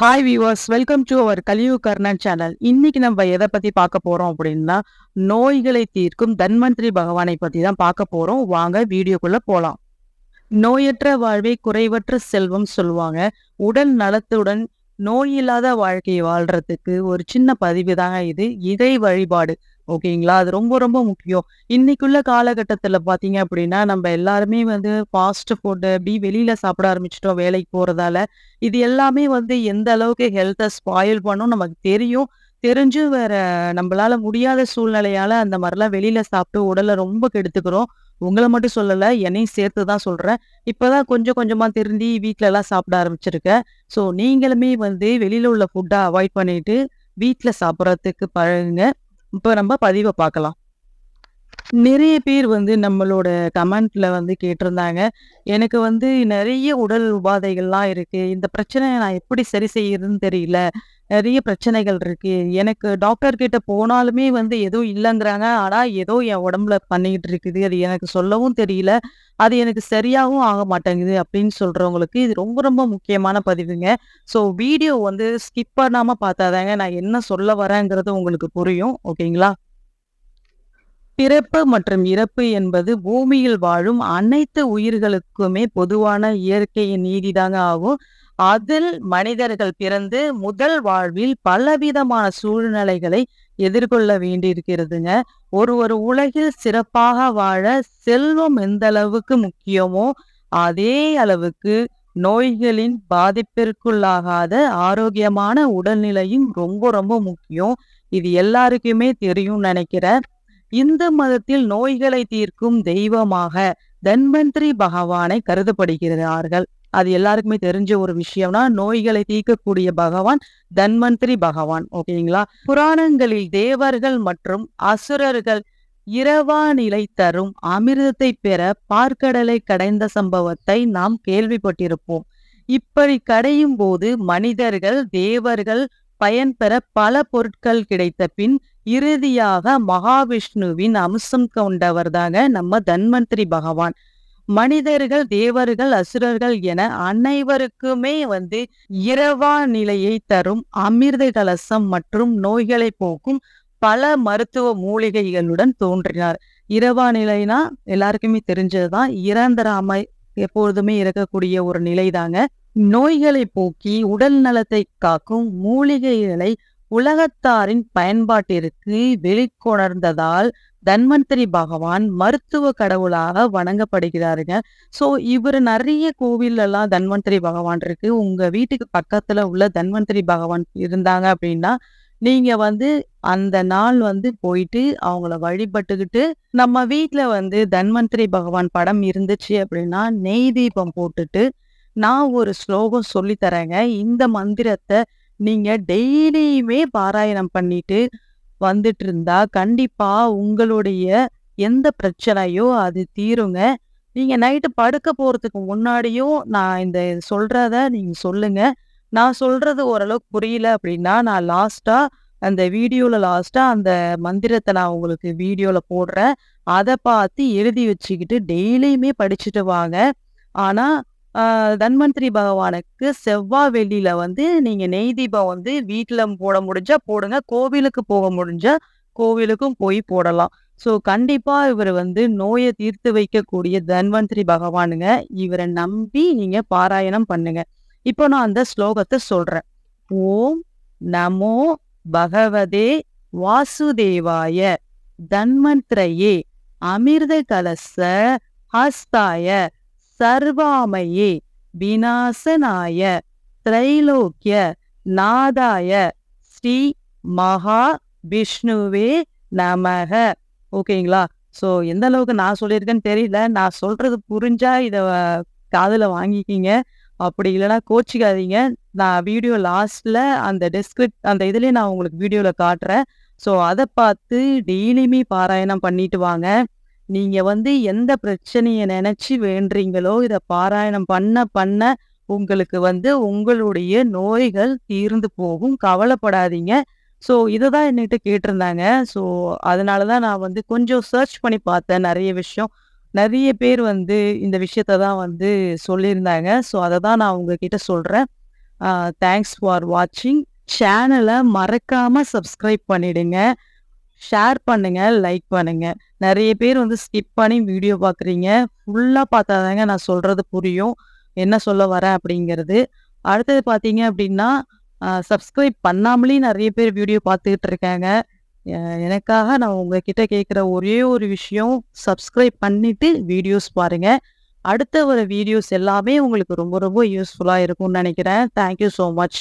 hi viewers welcome to our Kaliyu Karnan channel இன்னைக்கு நம்ம எதை பத்தி பார்க்க போறோம் அப்படின்னா நோய்களை தீர்க்கும் தன்வந்திரி பகவானை பத்தி தான் பார்க்க போறோம் வாங்க வீடியோக்குள்ள போலாம் நோயற்ற வாழ்வை குறைவற்ற செல்வம் சொல்லுவாங்க உடல் நலத்துடன் நோய் இல்லாத வாழ்க்கையை வாழ்றதுக்கு ஒரு சின்ன பதிவு தான் இது இதை வழிபாடு ஓகேங்களா அது ரொம்ப ரொம்ப முக்கியம் இன்னைக்குள்ள காலகட்டத்தில் பார்த்தீங்க அப்படின்னா நம்ம எல்லாருமே வந்து ஃபாஸ்ட் ஃபுட்டு அப்படி வெளியில சாப்பிட ஆரம்பிச்சிட்டோம் வேலைக்கு போறதால இது எல்லாமே வந்து எந்த அளவுக்கு ஹெல்த்தை ஸ்பாயில் பண்ணும் நமக்கு தெரியும் தெரிஞ்சு வேற நம்மளால முடியாத சூழ்நிலையால அந்த மாதிரிலாம் வெளியில சாப்பிட்டு உடலை ரொம்ப கெடுத்துக்கிறோம் உங்களை மட்டும் சொல்லலை என்னையும் சேர்த்து தான் சொல்கிறேன் இப்போ தான் கொஞ்சம் கொஞ்சமாக திருந்தி வீட்டிலலாம் சாப்பிட ஆரம்பிச்சிருக்கேன் ஸோ நீங்களுமே வந்து வெளியில் உள்ள ஃபுட்டை அவாய்ட் பண்ணிட்டு வீட்டில் சாப்பிட்றதுக்கு பழகுங்க இப்போ நம்ம பதிவை பார்க்கலாம் நிறைய பேர் வந்து நம்மளோட கமெண்ட்ல வந்து கேட்டிருந்தாங்க எனக்கு வந்து நிறைய உடல் உபாதைகள்லாம் இருக்கு இந்த பிரச்சனையை நான் எப்படி சரி செய்யறதுன்னு தெரியல நிறைய பிரச்சனைகள் இருக்கு எனக்கு டாக்டர் கிட்ட போனாலுமே வந்து எதுவும் இல்லைங்கிறாங்க ஆனா ஏதோ என் உடம்புல பண்ணிக்கிட்டு இருக்குது அது எனக்கு சொல்லவும் தெரியல அது எனக்கு சரியாகவும் ஆக மாட்டேங்குது அப்படின்னு சொல்றவங்களுக்கு இது ரொம்ப ரொம்ப முக்கியமான பதிவுங்க ஸோ வீடியோ வந்து ஸ்கிப் பண்ணாம பார்த்தாதாங்க நான் என்ன சொல்ல வரேங்கிறது உங்களுக்கு புரியும் ஓகேங்களா பிறப்பு மற்றும் இறப்பு என்பது பூமியில் வாழும் அனைத்து உயிர்களுக்குமே பொதுவான இயற்கையின் நீதிதாங்க ஆகும் அதில் மனிதர்கள் பிறந்து முதல் வாழ்வில் பலவிதமான சூழ்நிலைகளை எதிர்கொள்ள வேண்டியிருக்கிறதுங்க ஒரு ஒரு உலகில் சிறப்பாக வாழ செல்வம் எந்த அளவுக்கு முக்கியமோ அதே அளவுக்கு நோய்களின் பாதிப்பிற்குள்ளாகாத ஆரோக்கியமான உடல்நிலையும் ரொம்ப ரொம்ப முக்கியம் இது எல்லாருக்குமே தெரியும் நினைக்கிறேன் இந்து மதத்தில் நோய்களை தீர்க்கும் தெய்வமாக தன்வந்திரி பகவானை கருதப்படுகிறார்கள் அது எல்லாருக்குமே தெரிஞ்ச ஒரு விஷயம்னா நோய்களை தீர்க்கக்கூடிய பகவான் தன்வந்திரி பகவான் ஓகேங்களா புராணங்களில் தேவர்கள் மற்றும் அசுரர்கள் இரவா நிலை தரும் அமிர்தத்தை பெற பார்க்கடலை கடைந்த சம்பவத்தை நாம் கேள்விப்பட்டிருப்போம் இப்படி கடையும் போது மனிதர்கள் தேவர்கள் பயன்பெற பல பொருட்கள் கிடைத்த பின் இறுதியாக மகாவிஷ்ணுவின் அம்சம் கொண்டவர்தாக நம்ம தன்வந்திரி பகவான் மனிதர்கள் தேவர்கள் அசுரர்கள் என அனைவருக்குமே வந்து இரவா நிலையை தரும் அமிர்த கலசம் மற்றும் நோய்களை போக்கும் பல மருத்துவ மூலிகைகளுடன் தோன்றினார் இரவா நிலைனா எல்லாருக்குமே தெரிஞ்சதுதான் இறந்தராமை எப்பொழுதுமே இருக்கக்கூடிய ஒரு நிலைதாங்க நோய்களை போக்கி உடல் நலத்தை காக்கும் மூலிகைகளை உலகத்தாரின் பயன்பாட்டிற்கு வெளிக்கொணர்ந்ததால் தன்வந்திரி பகவான் மருத்துவ கடவுளாக வணங்கப்படுகிறாருங்க ஸோ இவர் நிறைய எல்லாம் தன்வந்திரி பகவான் இருக்கு உங்க வீட்டுக்கு பக்கத்துல உள்ள தன்வந்திரி பகவான் இருந்தாங்க அப்படின்னா நீங்க வந்து அந்த நாள் வந்து போயிட்டு அவங்கள வழிபட்டுக்கிட்டு நம்ம வீட்டுல வந்து தன்வந்திரி பகவான் படம் இருந்துச்சு அப்படின்னா நெய் தீபம் போட்டுட்டு நான் ஒரு ஸ்லோகம் சொல்லி தரேங்க இந்த மந்திரத்தை நீங்க டெய்லியுமே பாராயணம் பண்ணிட்டு வந்துட்டு இருந்தா கண்டிப்பா உங்களுடைய எந்த பிரச்சனையோ அது தீருங்க நீங்க நைட்டு படுக்க போறதுக்கு முன்னாடியும் நான் இந்த சொல்றத நீங்க சொல்லுங்க நான் சொல்றது ஓரளவுக்கு புரியல அப்படின்னா நான் லாஸ்டா அந்த வீடியோல லாஸ்டா அந்த மந்திரத்தை நான் உங்களுக்கு வீடியோல போடுறேன் அதை பார்த்து எழுதி வச்சுக்கிட்டு டெய்லியுமே படிச்சுட்டு வாங்க ஆனா தன்வந்திரி பகவானுக்கு செவ்வாய் வெள்ளியில வந்து நீங்க நெய் தீபம் வந்து வீட்டுல போட முடிஞ்சா போடுங்க கோவிலுக்கு போக முடிஞ்சா கோவிலுக்கும் போய் போடலாம் ஸோ கண்டிப்பா இவர் வந்து நோயை தீர்த்து வைக்கக்கூடிய தன்வந்திரி பகவானுங்க இவரை நம்பி நீங்க பாராயணம் பண்ணுங்க இப்போ நான் அந்த ஸ்லோகத்தை சொல்றேன் ஓம் நமோ பகவதே வாசுதேவாய தன்வந்திரையே அமிர்த கலச ஹஸ்தாய சர்வாமையே விநாசனாய திரைலோக்கிய நாதாய ஸ்ரீ மகா விஷ்ணுவே நமக ஓகேங்களா ஸோ எந்த அளவுக்கு நான் சொல்லியிருக்கேன்னு தெரியல நான் சொல்றது புரிஞ்சா இதை காதில் வாங்கிக்கிங்க அப்படி இல்லைன்னா கோச்சிக்காதீங்க நான் வீடியோ லாஸ்ட்ல அந்த டெஸ்கிரிப் அந்த இதுலேயே நான் உங்களுக்கு வீடியோவில் காட்டுறேன் ஸோ அதை பார்த்து டெய்லியுமே பாராயணம் பண்ணிட்டு வாங்க நீங்க வந்து எந்த பிரச்சனையை நினைச்சு வேண்டுறீங்களோ இதை பாராயணம் பண்ண பண்ண உங்களுக்கு வந்து உங்களுடைய நோய்கள் தீர்ந்து போகும் கவலைப்படாதீங்க ஸோ இதை தான் என்கிட்ட கேட்டிருந்தாங்க ஸோ அதனால தான் நான் வந்து கொஞ்சம் சர்ச் பண்ணி பார்த்தேன் நிறைய விஷயம் நிறைய பேர் வந்து இந்த விஷயத்த தான் வந்து சொல்லியிருந்தாங்க ஸோ அதை தான் நான் உங்ககிட்ட சொல்கிறேன் தேங்க்ஸ் ஃபார் வாட்சிங் சேனலை மறக்காமல் சப்ஸ்கிரைப் பண்ணிடுங்க ஷேர் பண்ணுங்க லைக் பண்ணுங்க நிறைய பேர் வந்து ஸ்கிப் பண்ணி வீடியோ பார்க்குறீங்க ஃபுல்லாக பார்த்தாதாங்க நான் சொல்றது புரியும் என்ன சொல்ல வரேன் அப்படிங்கிறது அடுத்தது பார்த்தீங்க அப்படின்னா சப்ஸ்கிரைப் பண்ணாமலே நிறைய பேர் வீடியோ பார்த்துக்கிட்டு இருக்காங்க எனக்காக நான் உங்ககிட்ட கேட்குற ஒரே ஒரு விஷயம் சப்ஸ்கிரைப் பண்ணிட்டு வீடியோஸ் பாருங்க அடுத்த ஒரு வீடியோஸ் எல்லாமே உங்களுக்கு ரொம்ப ரொம்ப யூஸ்ஃபுல்லாக இருக்கும்னு நினைக்கிறேன் தேங்க்யூ ஸோ மச்